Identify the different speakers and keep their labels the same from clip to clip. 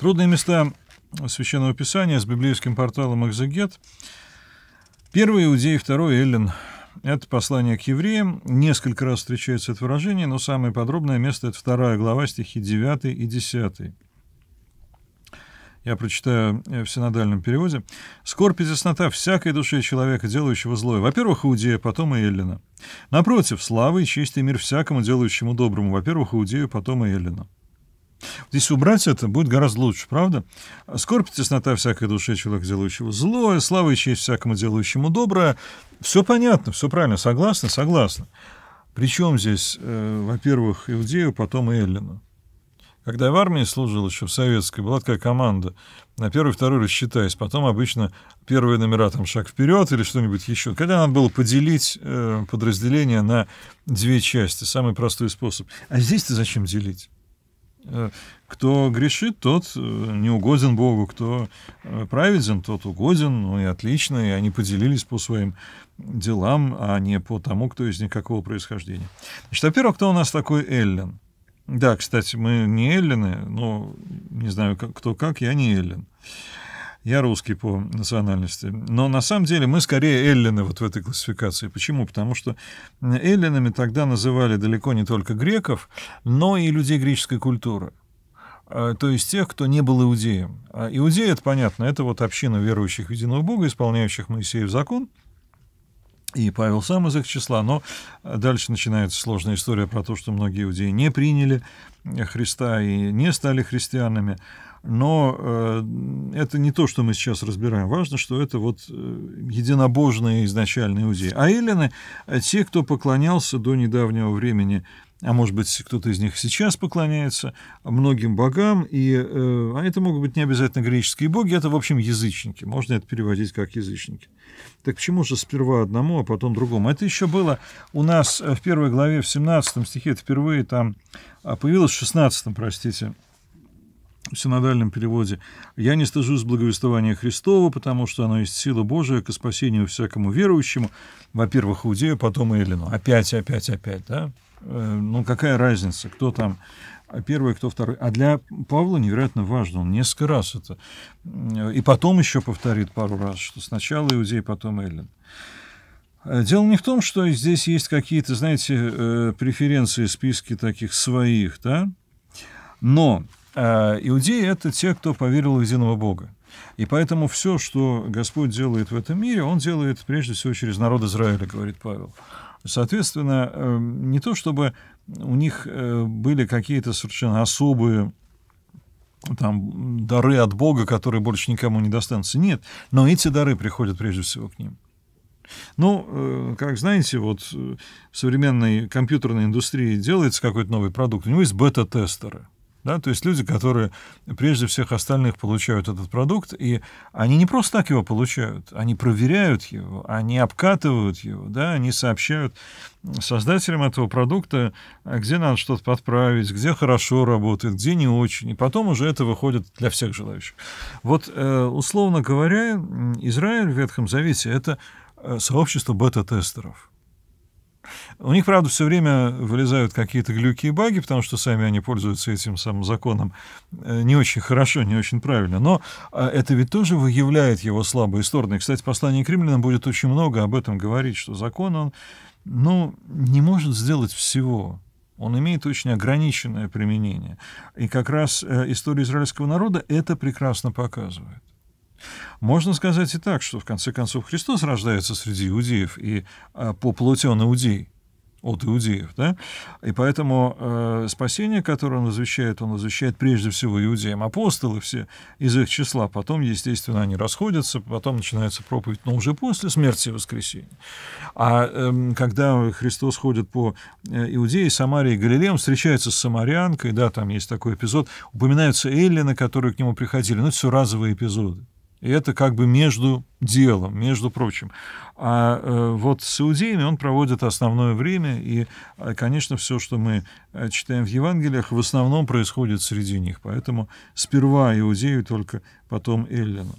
Speaker 1: Трудные места Священного Писания с библейским порталом «Экзегет». Первый иудей, второй Эллин. Это послание к евреям. Несколько раз встречается это выражение, но самое подробное место — это вторая глава, стихи 9 и 10. Я прочитаю э, в синодальном переводе. «Скорбь и теснота всякой души человека, делающего злое. Во-первых, Иудея, потом и Эллина. Напротив, слава и честь и мир всякому, делающему доброму. Во-первых, Иудею, потом и Эллина. Здесь убрать это будет гораздо лучше, правда? Скорбь и теснота всякой душе человека, делающего злое, слава и честь всякому делающему доброе. Все понятно, все правильно, согласны, согласны. Причем здесь, э, во-первых, Иудею, потом Эллину. Когда я в армии служил еще в советской, была такая команда. На первый, второй рассчитаясь. Потом обычно первые номера там шаг вперед или что-нибудь еще. Когда надо было поделить э, подразделение на две части. Самый простой способ. А здесь-то зачем делить? Э, кто грешит, тот э, не угоден Богу, кто э, праведен, тот угоден, ну и отлично, и они поделились по своим делам, а не по тому, кто из них какого происхождения. Значит, во-первых, кто у нас такой Эллен? Да, кстати, мы не Эллины, но не знаю, кто как, я не Эллен. Я русский по национальности. Но на самом деле мы скорее эллины вот в этой классификации. Почему? Потому что эллинами тогда называли далеко не только греков, но и людей греческой культуры а, то есть тех, кто не был иудеем. А иудеи, это понятно, это вот община верующих в единого Бога, исполняющих Моисеев закон, и Павел сам из их числа, но дальше начинается сложная история про то, что многие иудеи не приняли Христа и не стали христианами но э, это не то, что мы сейчас разбираем. Важно, что это вот э, единобожные изначальные иудеи. А эллины э, — те, кто поклонялся до недавнего времени, а может быть, кто-то из них сейчас поклоняется многим богам, и, а это могут быть не обязательно греческие боги, это, в общем, язычники. Можно это переводить как язычники. Так почему же сперва одному, а потом другому? Это еще было у нас в первой главе, в 17 стихе, это впервые там а, появилось, в 16, простите, синодальном переводе «Я не стыжусь благовествования Христова, потому что оно есть сила Божия к спасению всякому верующему, во-первых, Иудею, потом Эллину». Опять, опять, опять, да? Э, ну, какая разница, кто там первый, кто второй. А для Павла невероятно важно, он несколько раз это... Э, и потом еще повторит пару раз, что сначала Иудей, потом Эллин. Э, дело не в том, что здесь есть какие-то, знаете, преференции, списки таких своих, да, но а, иудеи — это те, кто поверил в единого Бога. И поэтому все, что Господь делает в этом мире, Он делает прежде всего через народ Израиля, говорит Павел. Соответственно, эм, не то чтобы у них э, были какие-то совершенно особые там, дары от Бога, которые больше никому не достанутся. Нет, но эти дары приходят прежде всего к ним. Ну, э, как знаете, вот э, в современной компьютерной индустрии делается какой-то новый продукт, у него есть бета-тестеры – да? То есть люди, которые прежде всех остальных получают этот продукт, и они не просто так его получают, они проверяют его, они обкатывают его, да? они сообщают создателям этого продукта, э, где надо что-то подправить, где хорошо работает, где не очень, и потом уже это выходит для всех желающих. Вот, э, условно говоря, Израиль в Ветхом Завете — это э, сообщество бета-тестеров. У них, правда, все время вылезают какие-то глюки и баги, потому что сами они пользуются этим самым законом э, не очень хорошо, не очень правильно. Но а, это ведь тоже выявляет его слабые стороны. кстати, послание к римлянам будет очень много об этом говорить, что закон, он ну, не может сделать всего он имеет очень ограниченное применение. И как раз э, история израильского народа это прекрасно показывает. Можно сказать и так, что в конце концов Христос рождается среди иудеев, и а, по плоти он иудей от иудеев. Да? И поэтому э, спасение, которое он возвещает, он возвещает прежде всего иудеям. Апостолы все из их числа, потом, естественно, они расходятся, потом начинается проповедь, но уже после смерти и воскресения. А э, когда Христос ходит по э, Иудее, Самарии, Галилеям, встречается с самарянкой, да, там есть такой эпизод, упоминаются эллины, которые к нему приходили, ну, это все разовые эпизоды. И это как бы между делом, между прочим. А э, вот с иудеями он проводит основное время, и, а, конечно, все, что мы э, читаем в Евангелиях, в основном происходит среди них. Поэтому сперва иудею, только потом Эллину.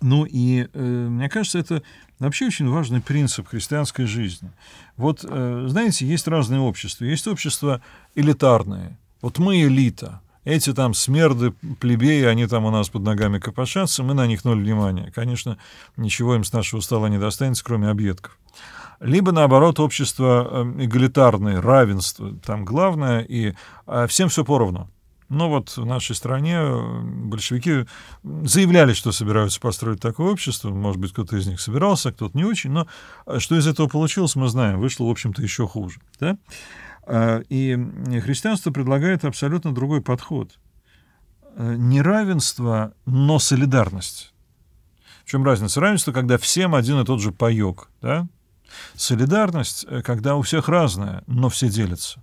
Speaker 1: Ну и, э, мне кажется, это вообще очень важный принцип христианской жизни. Вот, знаете, есть разные общества. Есть общества элитарные. Вот мы элита – эти там смерды, плебеи, они там у нас под ногами копошатся, мы на них ноль внимания. Конечно, ничего им с нашего стола не достанется, кроме объедков. Либо, наоборот, общество э, эгалитарное, равенство там главное, и а, всем все поровну. Но вот в нашей стране э, большевики заявляли, что собираются построить такое общество. Может быть, кто-то из них собирался, а кто-то не очень. Но э, что из этого получилось, мы знаем. Вышло, в общем-то, еще хуже. Да? А, и христианство предлагает абсолютно другой подход. Э, неравенство, но солидарность. В чем разница? Равенство, когда всем один и тот же паек. Да? Солидарность, э, когда у всех разное, но все делятся.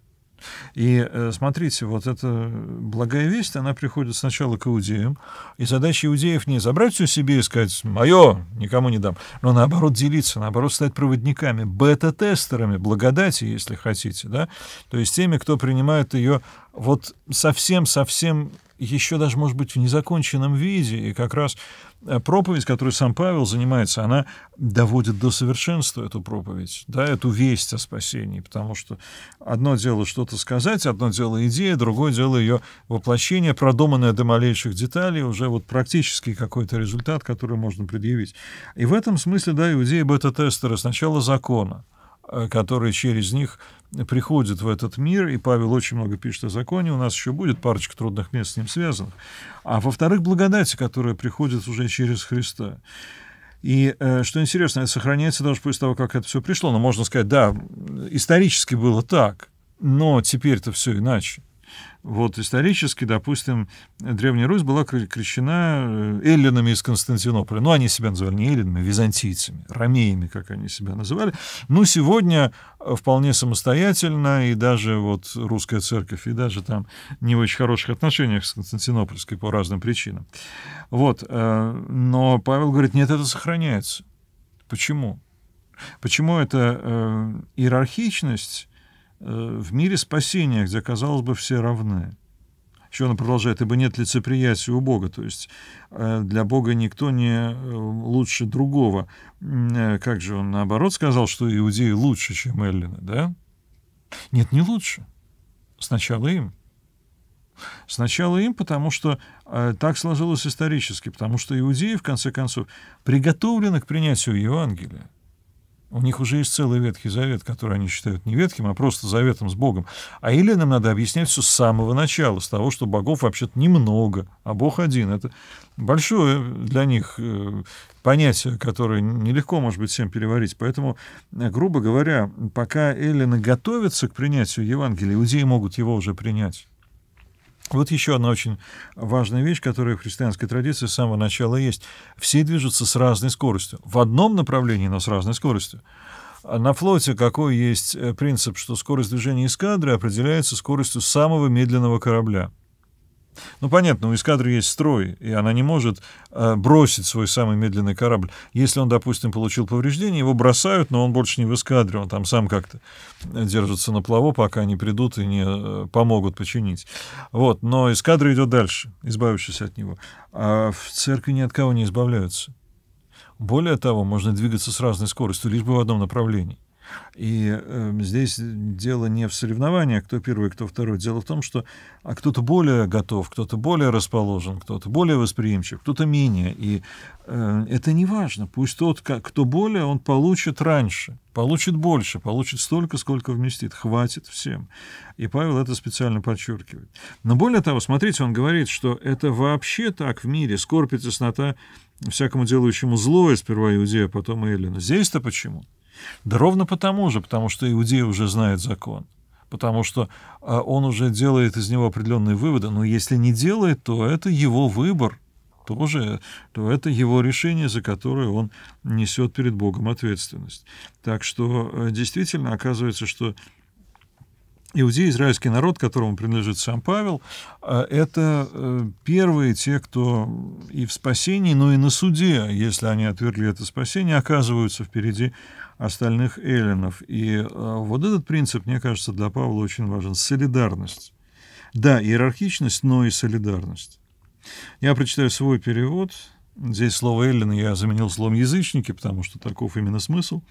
Speaker 1: И э, смотрите, вот эта благая весть, она приходит сначала к иудеям, и задача иудеев не забрать все себе и сказать «моё, никому не дам», но наоборот делиться, наоборот стать проводниками, бета-тестерами благодати, если хотите, да, то есть теми, кто принимает ее вот совсем-совсем еще даже, может быть, в незаконченном виде. И как раз э, проповедь, которой сам Павел занимается, она доводит до совершенства эту проповедь, да, эту весть о спасении. Потому что одно дело что-то сказать, одно дело идея, другое дело ее воплощение, продуманное до малейших деталей, уже вот практический какой-то результат, который можно предъявить. И в этом смысле, да, иудеи бета-тестеры сначала закона — Э, которые через них приходят в этот мир, и Павел очень много пишет о законе, у нас еще будет парочка трудных мест с ним связанных. А во-вторых, благодати, которая приходит уже через Христа. И э, что интересно, это сохраняется даже после того, как это все пришло. Но можно сказать, да, исторически было так, но теперь это все иначе. Вот исторически, допустим, Древняя Русь была крещена э, эллинами из Константинополя. Ну, они себя называли не эллинами, а византийцами, ромеями, как они себя называли. Но ну, сегодня э, вполне самостоятельно, и даже вот русская церковь, и даже там не в очень хороших отношениях с Константинопольской по разным причинам. Вот. Э, но Павел говорит, нет, это сохраняется. Почему? Почему эта иерархичность Э, в мире спасения, где, казалось бы, все равны. Еще она продолжает, ибо нет лицеприятия у Бога, то есть э, для Бога никто не э, лучше другого. Как же он наоборот сказал, что иудеи лучше, чем эллины, да? Нет, не лучше. Сначала им. Сначала им, потому что так сложилось исторически, потому что иудеи, в конце концов, приготовлены к принятию Евангелия. У них уже есть целый Ветхий Завет, который они считают не ветхим, а просто заветом с Богом. А Еленам надо объяснять все с самого начала, с того, что богов вообще-то немного, а Бог один. Это большое для них э, понятие, которое нелегко, может быть, всем переварить. Поэтому, э, грубо говоря, пока Эллины готовятся к принятию Евангелия, иудеи могут его уже принять. Вот еще одна очень важная вещь, которая в христианской традиции с самого начала есть. Все движутся с разной скоростью. В одном направлении, но с разной скоростью. А на флоте какой есть э, принцип, что скорость движения эскадры определяется скоростью самого медленного корабля. Ну, понятно, у эскадры есть строй, и она не может э, бросить свой самый медленный корабль. Если он, допустим, получил повреждение, его бросают, но он больше не в эскадре, он там сам как-то держится на плаву, пока они придут и не э, помогут починить. Вот, но эскадра идет дальше, избавившись от него. А в церкви ни от кого не избавляются. Более того, можно двигаться с разной скоростью, лишь бы в одном направлении. И э, здесь дело не в соревнованиях, кто первый, кто второй. Дело в том, что а кто-то более готов, кто-то более расположен, кто-то более восприимчив, кто-то менее. И э, это не важно. Пусть тот, кто более, он получит раньше, получит больше, получит столько, сколько вместит. Хватит всем. И Павел это специально подчеркивает. Но более того, смотрите, он говорит, что это вообще так в мире. Скорбь и теснота всякому делающему зло. сперва Иудея, а потом Эллина. Здесь-то почему? — да ровно потому же, потому что иудеи уже знают закон, потому что а, он уже делает из него определенные выводы, но если не делает, то это его выбор тоже, то это его решение, за которое он несет перед Богом ответственность. Так что э, действительно оказывается, что Иудеи, израильский народ, которому принадлежит сам Павел, э, это э, первые те, кто и в спасении, но и на суде, если они отвергли это спасение, оказываются впереди остальных эллинов. И э, вот этот принцип, мне кажется, для Павла очень важен. Солидарность. Да, иерархичность, но и солидарность. Я прочитаю свой перевод. Здесь слово «эллины» я заменил словом «язычники», потому что таков именно смысл.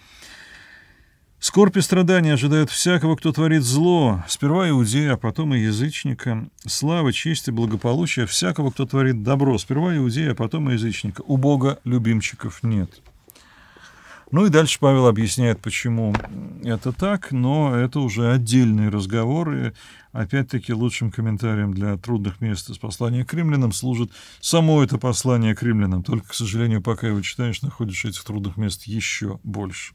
Speaker 1: Скорбь и страдания ожидают всякого, кто творит зло, сперва иудея, а потом и язычника. Слава, честь и благополучие всякого, кто творит добро, сперва иудея, а потом и язычника. У Бога любимчиков нет. Ну и дальше Павел объясняет, почему это так, но это уже отдельные разговоры. Опять-таки лучшим комментарием для трудных мест из послания к римлянам служит само это послание к римлянам. Только, к сожалению, пока его читаешь, находишь этих трудных мест еще больше.